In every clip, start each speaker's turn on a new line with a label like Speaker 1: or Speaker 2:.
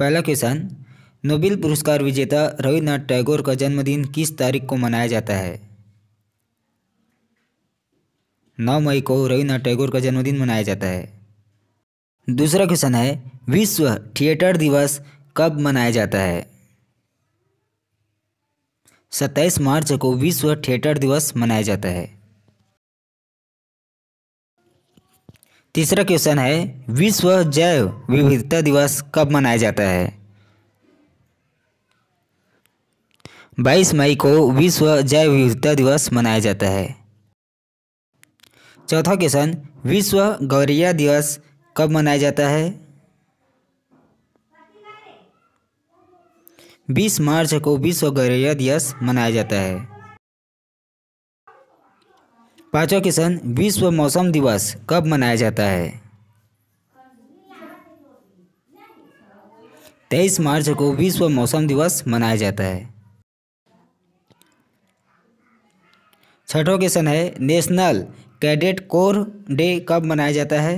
Speaker 1: पहला question Nobel पुरस्कार विजेता रविन्द्रनाथ टैगोर का जन्मदिन किस तारीख को मनाया जाता है नौ मई को रविन्द्रनाथ टैगोर का जन्मदिन मनाया जाता है दूसरा क्वेश्चन है विश्व थिएटर दिवस कब मनाया जाता है सत्ताईस मार्च को विश्व थिएटर दिवस मनाया जाता है तीसरा क्वेश्चन है विश्व जैव विविधता दिवस कब मनाया जाता है 22 मई को विश्व जैव विविधता दिवस मनाया जाता है चौथा क्वेश्चन विश्व गौरैया दिवस कब मनाया जाता है 20 मार्च को विश्व गौरैया दिवस मनाया जाता है पाँचवा क्वेश्चन विश्व मौसम दिवस कब मनाया जाता है तेईस मार्च को विश्व मौसम दिवस मनाया जाता है छठवा क्वेश्चन है नेशनल कैडेट कोर डे कब मनाया जाता है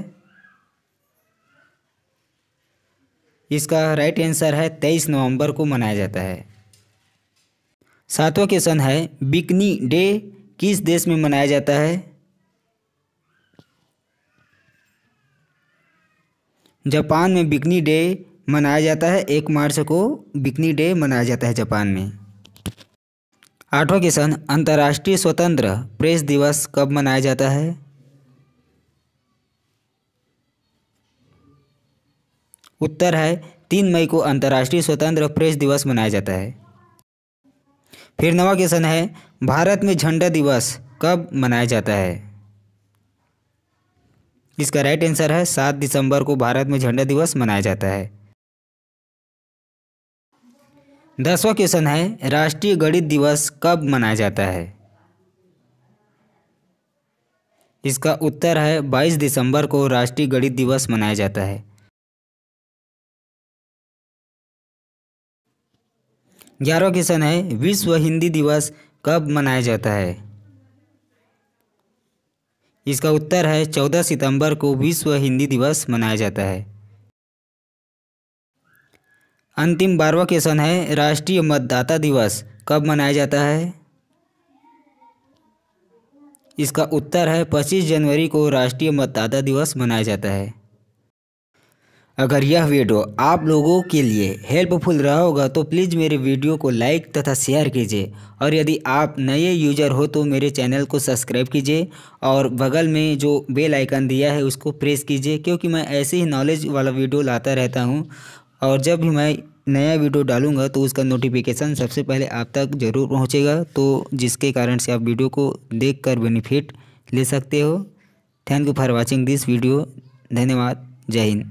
Speaker 1: इसका राइट आंसर है तेईस नवंबर को मनाया जाता है सातवां क्वेश्चन है बिकनी डे किस देश में मनाया जाता है जापान में बिकनी डे मनाया जाता है एक मार्च को बिकनी डे मनाया जाता है जापान में आठवां क्वेश्चन अंतर्राष्ट्रीय स्वतंत्र प्रेस दिवस कब मनाया जाता है उत्तर है तीन मई को अंतर्राष्ट्रीय स्वतंत्र प्रेस दिवस मनाया जाता है फिर नवा क्वेश्चन है भारत में झंडा दिवस कब मनाया जाता है इसका राइट आंसर है सात दिसंबर को भारत में झंडा दिवस मनाया जाता है दसवा क्वेश्चन है राष्ट्रीय गणित दिवस कब मनाया जाता है इसका उत्तर है 22 दिसंबर को राष्ट्रीय गणित दिवस मनाया जाता है ग्यारहवा क्वेश्चन है विश्व हिंदी दिवस कब मनाया जाता है इसका उत्तर है चौदह सितंबर को विश्व हिंदी दिवस मनाया जाता है अंतिम बारहवा क्वेश्चन है राष्ट्रीय मतदाता दिवस कब मनाया जाता है इसका उत्तर है पच्चीस जनवरी को राष्ट्रीय मतदाता दिवस मनाया जाता है अगर यह वीडियो आप लोगों के लिए हेल्पफुल रहा होगा तो प्लीज़ मेरे वीडियो को लाइक तथा शेयर कीजिए और यदि आप नए यूजर हो तो मेरे चैनल को सब्सक्राइब कीजिए और बगल में जो बेल आइकन दिया है उसको प्रेस कीजिए क्योंकि मैं ऐसे ही नॉलेज वाला वीडियो लाता रहता हूँ और जब भी मैं नया वीडियो डालूंगा तो उसका नोटिफिकेशन सबसे पहले आप तक ज़रूर पहुँचेगा तो जिसके कारण से आप वीडियो को देख बेनिफिट ले सकते हो thank you for watching this video धन्यवाद जय हिंद